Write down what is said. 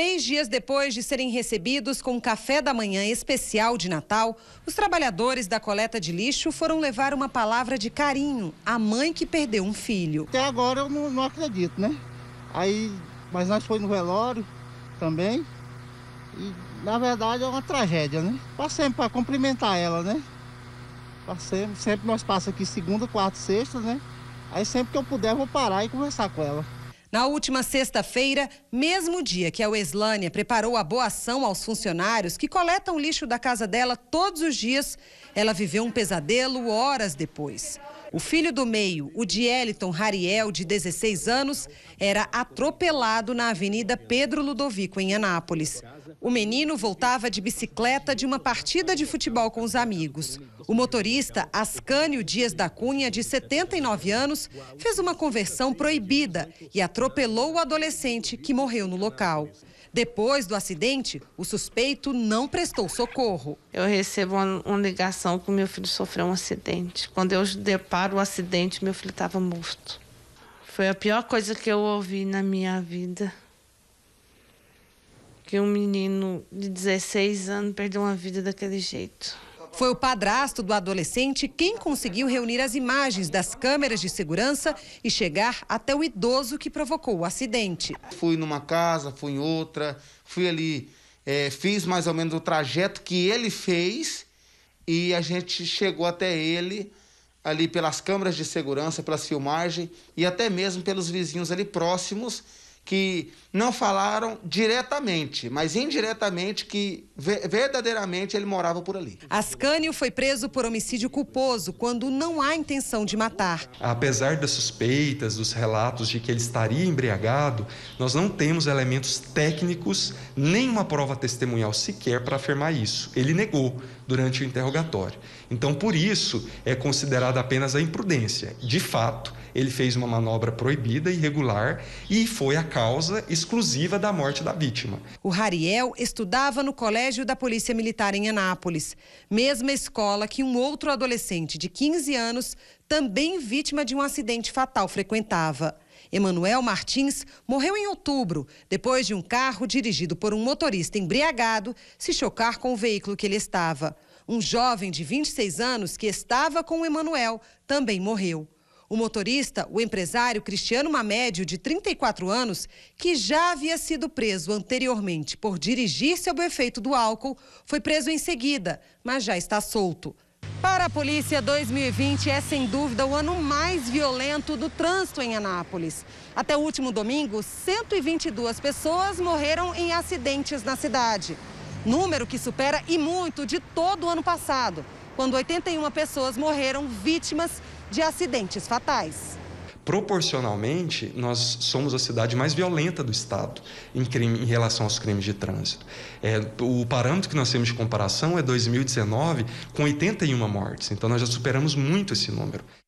Três dias depois de serem recebidos com um café da manhã especial de Natal, os trabalhadores da coleta de lixo foram levar uma palavra de carinho à mãe que perdeu um filho. Até agora eu não, não acredito, né? Aí, mas nós foi no velório também. E na verdade é uma tragédia, né? sempre para cumprimentar ela, né? Passemos, sempre nós passamos aqui segunda, quarta, sexta, né? Aí sempre que eu puder eu vou parar e conversar com ela. Na última sexta-feira, mesmo dia que a Weslânia preparou a boa ação aos funcionários que coletam lixo da casa dela todos os dias, ela viveu um pesadelo horas depois. O filho do meio, o de Eliton Rariel, de 16 anos, era atropelado na Avenida Pedro Ludovico, em Anápolis. O menino voltava de bicicleta de uma partida de futebol com os amigos. O motorista, Ascânio Dias da Cunha, de 79 anos, fez uma conversão proibida e atropelou o adolescente que morreu no local. Depois do acidente, o suspeito não prestou socorro. Eu recebo uma, uma ligação que meu filho sofreu um acidente. Quando eu deparo o acidente, meu filho estava morto. Foi a pior coisa que eu ouvi na minha vida. Que um menino de 16 anos perdeu uma vida daquele jeito. Foi o padrasto do adolescente quem conseguiu reunir as imagens das câmeras de segurança e chegar até o idoso que provocou o acidente. Fui numa casa, fui em outra, fui ali, é, fiz mais ou menos o trajeto que ele fez e a gente chegou até ele ali pelas câmeras de segurança, pelas filmagens e até mesmo pelos vizinhos ali próximos que não falaram diretamente, mas indiretamente que verdadeiramente ele morava por ali. Ascânio foi preso por homicídio culposo quando não há intenção de matar. Apesar das suspeitas, dos relatos de que ele estaria embriagado, nós não temos elementos técnicos, nem uma prova testemunhal sequer para afirmar isso. Ele negou durante o interrogatório. Então, por isso, é considerada apenas a imprudência. De fato, ele fez uma manobra proibida irregular e foi a causa exclusiva da morte da vítima. O Hariel estudava no Colégio da Polícia Militar em Anápolis, mesma escola que um outro adolescente de 15 anos, também vítima de um acidente fatal, frequentava. Emanuel Martins morreu em outubro, depois de um carro dirigido por um motorista embriagado se chocar com o veículo que ele estava. Um jovem de 26 anos que estava com o Emanuel também morreu. O motorista, o empresário Cristiano Mamédio, de 34 anos, que já havia sido preso anteriormente por dirigir sob o efeito do álcool, foi preso em seguida, mas já está solto. Para a polícia, 2020 é sem dúvida o ano mais violento do trânsito em Anápolis. Até o último domingo, 122 pessoas morreram em acidentes na cidade. Número que supera e muito de todo o ano passado, quando 81 pessoas morreram vítimas de acidentes fatais. Proporcionalmente, nós somos a cidade mais violenta do Estado em, crime, em relação aos crimes de trânsito. É, o parâmetro que nós temos de comparação é 2019, com 81 mortes. Então, nós já superamos muito esse número.